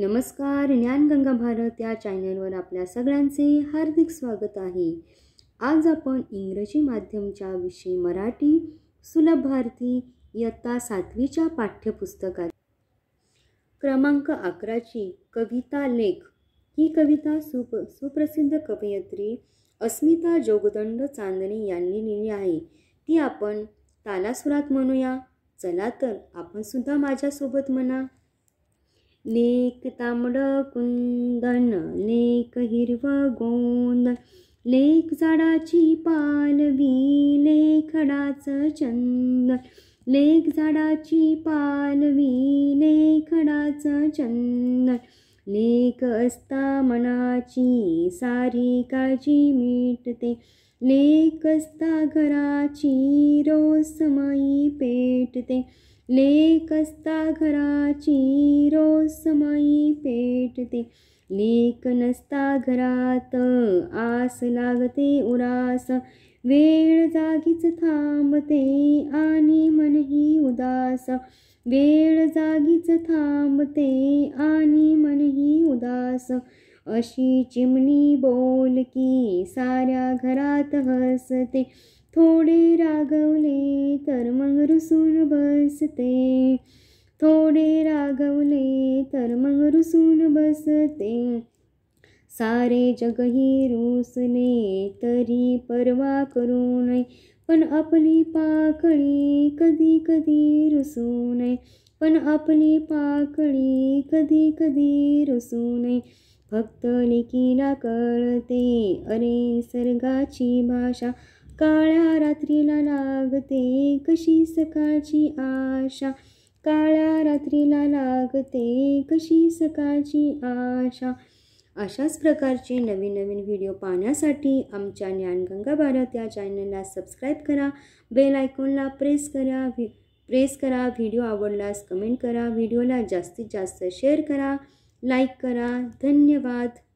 नमस्कार ज्ञानगंगा भारत या चॅनलवर आपल्या सगळ्यांचे हार्दिक स्वागत आहे आज आपण इंग्रजी माध्यमच्या विषयी मराठी सुलभ भारती इयत्ता सातवीच्या पाठ्यपुस्तकात क्रमांक अकराची कविता लेख ही कविता सुप सुप्रसिद्ध कवयित्री अस्मिता जोगदंड चांदणी यांनी लिहिली आहे ती आपण तालासुरात म्हणूया चला तर आपण सुद्धा माझ्यासोबत म्हणा लेक तांबड कुंदन लेक हिरव गोंद लेक झाडाची पालवी लेखडाच चंद लेक झाडाची पालवी लेखडाचं चंद लेख असता मनाची सारी काळजी मिटते लेख असता घराची रोज समयी पेटते लेकस्ता घराची रोज समयी पेटते लेक नसता घरात आस लागते उरास वेळ जागीच थांबते आणि मनही उदास वेळ जागीच थांबते आणि मनही उदास अशी चिमणी बोल की साऱ्या घरात हसते थोडे रागवले तर मग रुसून बसते थोडे रागवले तर मग रुसून बसते सारे जगही रुसणे तरी परवा करू नये पण आपली पाकळी कधी कधी रुसू नये पण आपली पाकळी कधी कधी रुसू नये फक्त लेकीला कळते अरे निसर्गाची भाषा काळ्या रात्रीला लागते कशी सकाळची आशा काळ्या रात्रीला लागते कशी सकाळची आशा अशाच प्रकारचे नवीन नवीन व्हिडिओ पाहण्यासाठी आमच्या ज्ञानगंगा भारत या चॅनलला सबस्क्राईब करा बेल आयकॉनला प्रेस करा व्हि प्रेस करा व्हिडिओ आवडल्यास कमेंट करा व्हिडिओला जास्तीत जास्त शेअर करा लाईक करा धन्यवाद